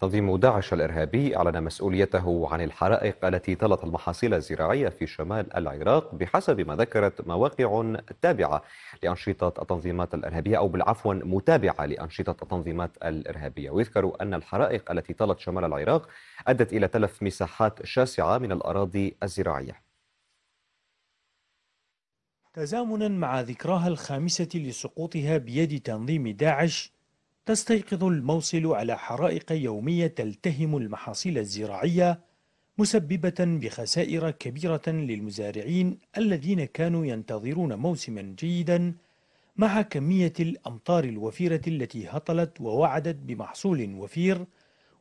تنظيم داعش الإرهابي أعلن مسؤوليته عن الحرائق التي طالت المحاصيل الزراعية في شمال العراق بحسب ما ذكرت مواقع تابعة لأنشطة التنظيمات الإرهابية أو بالعفو متابعة لأنشطة التنظيمات الإرهابية ويذكر أن الحرائق التي طالت شمال العراق أدت إلى تلف مساحات شاسعة من الأراضي الزراعية تزامنا مع ذكراها الخامسة لسقوطها بيد تنظيم داعش تستيقظ الموصل على حرائق يومية تلتهم المحاصيل الزراعية مسببة بخسائر كبيرة للمزارعين الذين كانوا ينتظرون موسما جيدا مع كمية الأمطار الوفيرة التي هطلت ووعدت بمحصول وفير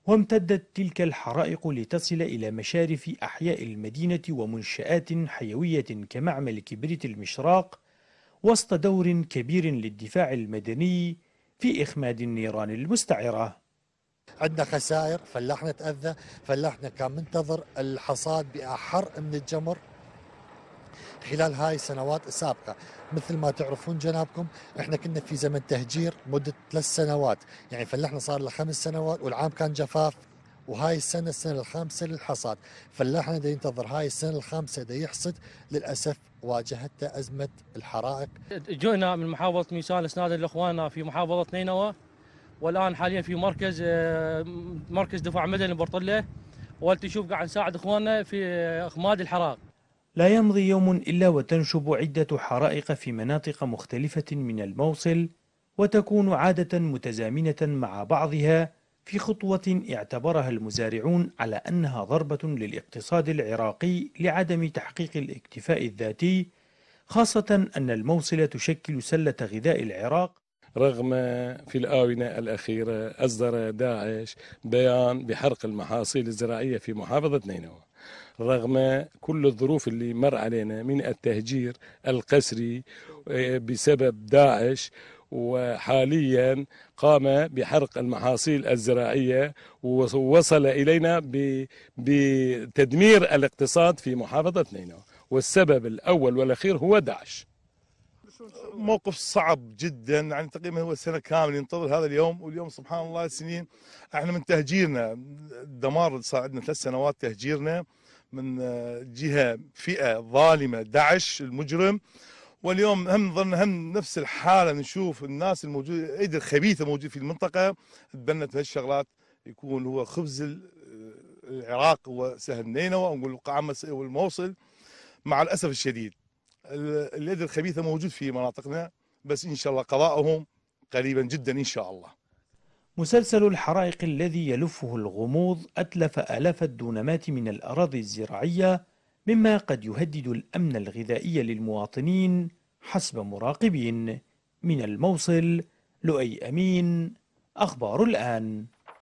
وامتدت تلك الحرائق لتصل إلى مشارف أحياء المدينة ومنشآت حيوية كمعمل كبريت المشراق وسط دور كبير للدفاع المدني في إخماد النيران المستعرة عندنا خسائر فلاحنا تأذى فلاحنا كان منتظر الحصاد بأحر من الجمر خلال هاي السنوات السابقة مثل ما تعرفون جنابكم احنا كنا في زمن تهجير مدة ثلاث سنوات يعني فلحنا صار لخمس سنوات والعام كان جفاف وهاي السنه السنه الخامسه للحصاد فلاحنا دا ينتظر هاي السنه الخامسه دا يحصد للاسف واجهته ازمه الحرائق جئنا من محافظه ميسان أسناد لاخواننا في محافظه نينوى والان حاليا في مركز آه، مركز دفاع مدني برطله والتشوف قاعد نساعد اخواننا في اخماد الحرائق لا يمضي يوم إلا وتنشب عدة حرائق في مناطق مختلفة من الموصل وتكون عادة متزامنة مع بعضها في خطوة اعتبرها المزارعون على أنها ضربة للاقتصاد العراقي لعدم تحقيق الاكتفاء الذاتي خاصة أن الموصل تشكل سلة غذاء العراق رغم في الآونة الأخيرة أصدر داعش بيان بحرق المحاصيل الزراعية في محافظة نينوى رغم كل الظروف اللي مر علينا من التهجير القسري آه، بسبب داعش وحاليا قام بحرق المحاصيل الزراعية ووصل إلينا بتدمير الاقتصاد في محافظة نينوى والسبب الأول والأخير هو داعش موقف صعب جدا يعني تقريبا هو سنه كامله ينتظر هذا اليوم واليوم سبحان الله سنين احنا من تهجيرنا الدمار صار عندنا ثلاث سنوات تهجيرنا من آه، جهه فئه ظالمه داعش المجرم واليوم هم ظن هم نفس الحاله نشوف الناس الموجوده ايد الخبيثه موجوده في المنطقه تبنت هالشغلات يكون هو خبز العراق هو سهل نينوى ونقول قعمس والموصل مع الاسف الشديد اليد الخبيثه موجود في مناطقنا بس ان شاء الله قضاؤهم قريبا جدا ان شاء الله. مسلسل الحرائق الذي يلفه الغموض اتلف الاف الدونمات من الاراضي الزراعيه مما قد يهدد الأمن الغذائي للمواطنين حسب مراقبين من الموصل لؤي أمين أخبار الآن